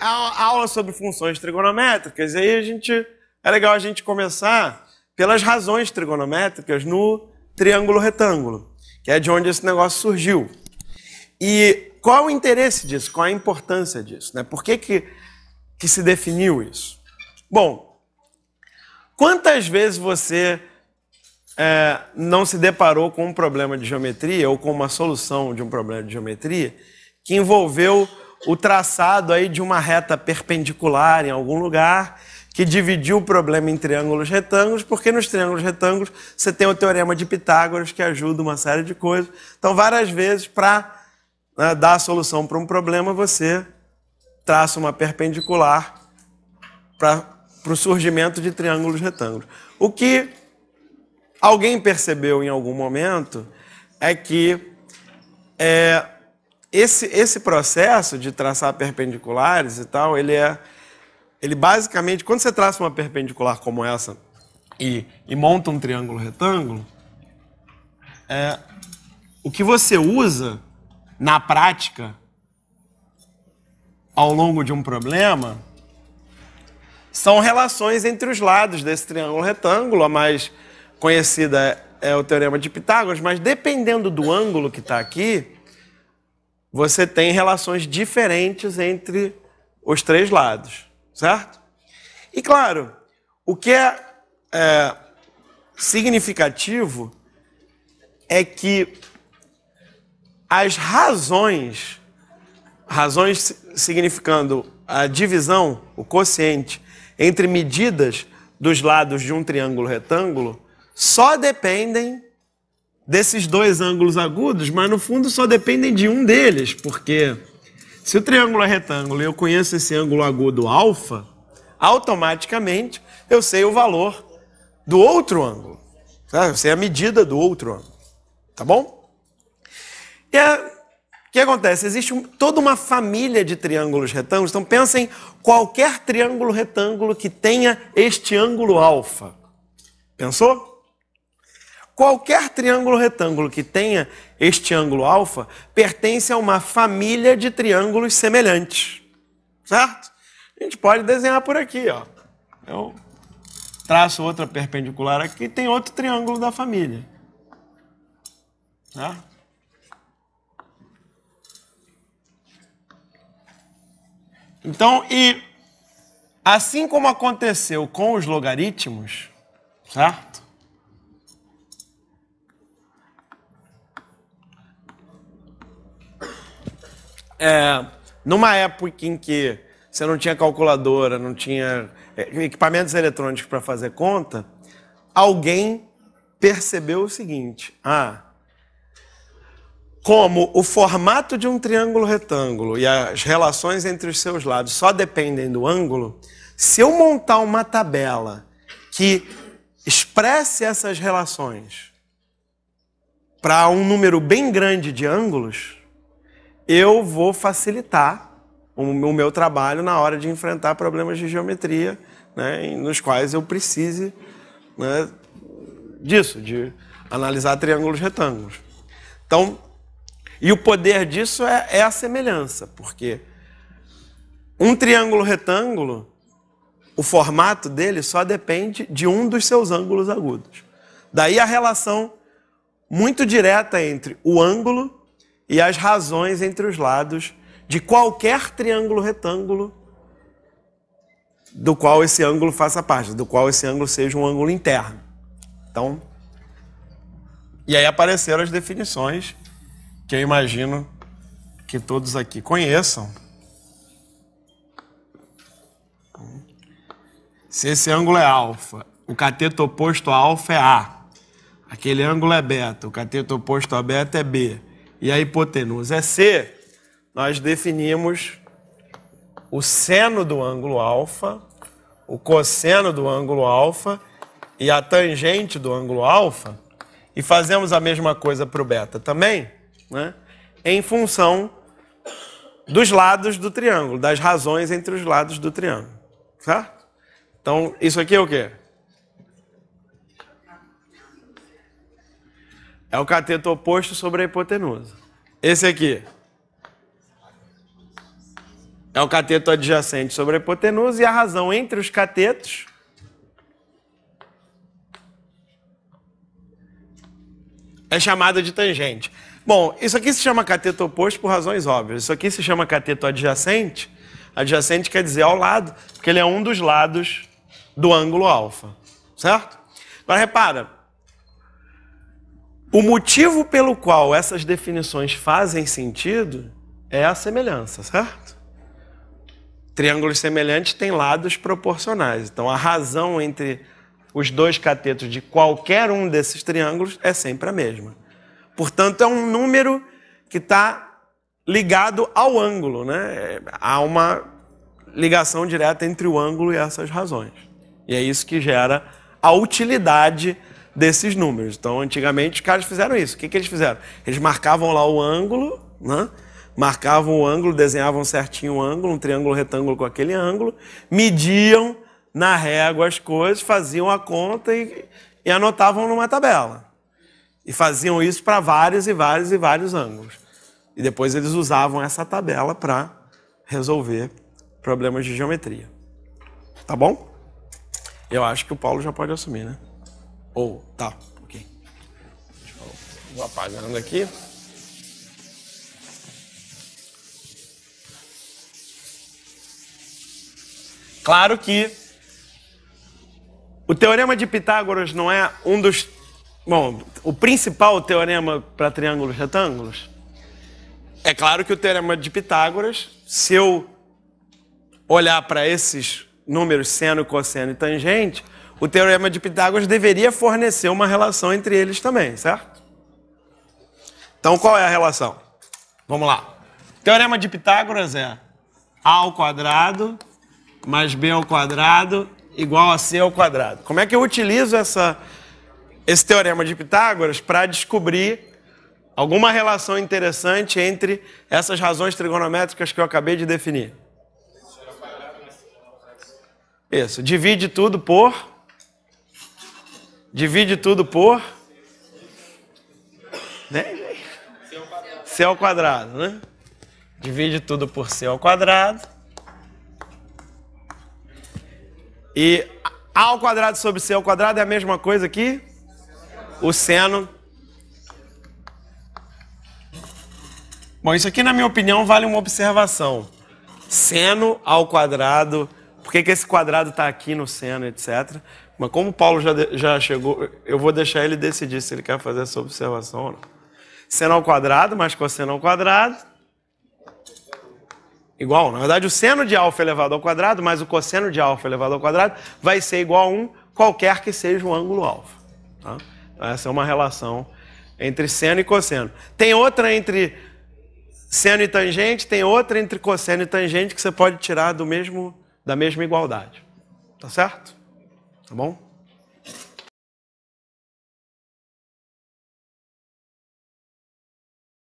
É a aula sobre funções trigonométricas. E aí a gente é legal a gente começar pelas razões trigonométricas no triângulo retângulo, que é de onde esse negócio surgiu. E qual o interesse disso? Qual a importância disso? Né? Por que, que, que se definiu isso? Bom, quantas vezes você é, não se deparou com um problema de geometria ou com uma solução de um problema de geometria que envolveu o traçado aí de uma reta perpendicular em algum lugar que dividiu o problema em triângulos retângulos, porque nos triângulos retângulos você tem o teorema de Pitágoras que ajuda uma série de coisas. Então, várias vezes, para né, dar a solução para um problema, você traça uma perpendicular para o surgimento de triângulos retângulos. O que alguém percebeu em algum momento é que é, esse, esse processo de traçar perpendiculares e tal, ele é. Ele basicamente, quando você traça uma perpendicular como essa e, e monta um triângulo retângulo, é, o que você usa na prática ao longo de um problema são relações entre os lados desse triângulo retângulo. A mais conhecida é, é o Teorema de Pitágoras, mas dependendo do ângulo que está aqui, você tem relações diferentes entre os três lados, certo? E claro, o que é, é significativo é que as razões, razões significando a divisão, o quociente, entre medidas dos lados de um triângulo retângulo, só dependem desses dois ângulos agudos, mas no fundo só dependem de um deles, porque se o triângulo é retângulo e eu conheço esse ângulo agudo alfa, automaticamente eu sei o valor do outro ângulo. Eu sei a medida do outro ângulo. Tá bom? E é, o que acontece? Existe toda uma família de triângulos retângulos. Então pensem qualquer triângulo retângulo que tenha este ângulo alfa. Pensou? Qualquer triângulo retângulo que tenha este ângulo alfa pertence a uma família de triângulos semelhantes. Certo? A gente pode desenhar por aqui, ó. Eu traço outra perpendicular aqui, tem outro triângulo da família. tá? Então, e assim como aconteceu com os logaritmos, certo? é, numa época em que você não tinha calculadora, não tinha é, equipamentos eletrônicos para fazer conta, alguém percebeu o seguinte: ah, como o formato de um triângulo retângulo e as relações entre os seus lados só dependem do ângulo, se eu montar uma tabela que expresse essas relações para um número bem grande de ângulos, eu vou facilitar o meu trabalho na hora de enfrentar problemas de geometria, né, nos quais eu precise né, disso, de analisar triângulos retângulos. Então, e o poder disso é, é a semelhança, porque um triângulo retângulo, o formato dele só depende de um dos seus ângulos agudos. Daí a relação muito direta entre o ângulo e as razões entre os lados de qualquer triângulo retângulo do qual esse ângulo faça parte, do qual esse ângulo seja um ângulo interno. Então, e aí apareceram as definições que eu imagino que todos aqui conheçam. Se esse ângulo é alfa, o cateto oposto a alfa é A. Aquele ângulo é beta, o cateto oposto a beta é B e a hipotenusa é C, nós definimos o seno do ângulo alfa, o cosseno do ângulo alfa e a tangente do ângulo alfa, e fazemos a mesma coisa para o beta também, né? em função dos lados do triângulo, das razões entre os lados do triângulo. Certo? Então, isso aqui é o quê? é o cateto oposto sobre a hipotenusa. Esse aqui é o cateto adjacente sobre a hipotenusa e a razão entre os catetos é chamada de tangente. Bom, isso aqui se chama cateto oposto por razões óbvias. Isso aqui se chama cateto adjacente. Adjacente quer dizer ao lado, porque ele é um dos lados do ângulo alfa, certo? Agora repara, o motivo pelo qual essas definições fazem sentido é a semelhança, certo? Triângulos semelhantes têm lados proporcionais. Então, a razão entre os dois catetos de qualquer um desses triângulos é sempre a mesma. Portanto, é um número que está ligado ao ângulo, né? Há uma ligação direta entre o ângulo e essas razões. E é isso que gera a utilidade desses números. Então, antigamente, os caras fizeram isso. O que, que eles fizeram? Eles marcavam lá o ângulo, né? marcavam o ângulo, desenhavam certinho o ângulo, um triângulo retângulo com aquele ângulo, mediam na régua as coisas, faziam a conta e, e anotavam numa tabela. E faziam isso para vários e vários e vários ângulos. E depois eles usavam essa tabela para resolver problemas de geometria. Tá bom? Eu acho que o Paulo já pode assumir, né? Ou, oh, tá, ok. Vou apagando aqui. Claro que o teorema de Pitágoras não é um dos. Bom, o principal teorema para triângulos retângulos. É claro que o teorema de Pitágoras, se eu olhar para esses números seno, cosseno e tangente, o teorema de Pitágoras deveria fornecer uma relação entre eles também, certo? Então qual é a relação? Vamos lá. O teorema de Pitágoras é a ao quadrado mais b ao quadrado igual a c ao quadrado. Como é que eu utilizo essa, esse teorema de Pitágoras para descobrir alguma relação interessante entre essas razões trigonométricas que eu acabei de definir? Isso, divide tudo por Divide tudo por. Né? C ao quadrado, né? Divide tudo por C ao quadrado. E A ao quadrado sobre C ao quadrado é a mesma coisa que o seno. Bom, isso aqui, na minha opinião, vale uma observação. Seno ao quadrado, por que, que esse quadrado está aqui no seno, etc. Mas como Paulo já, já chegou, eu vou deixar ele decidir se ele quer fazer essa observação ou não. Seno ao quadrado mais cosseno ao quadrado. Igual, na verdade, o seno de alfa elevado ao quadrado mais o cosseno de alfa elevado ao quadrado vai ser igual a 1, qualquer que seja o ângulo alfa. Tá? Então, essa é uma relação entre seno e cosseno. Tem outra entre seno e tangente, tem outra entre cosseno e tangente que você pode tirar do mesmo da mesma igualdade. Tá certo? Tá bom?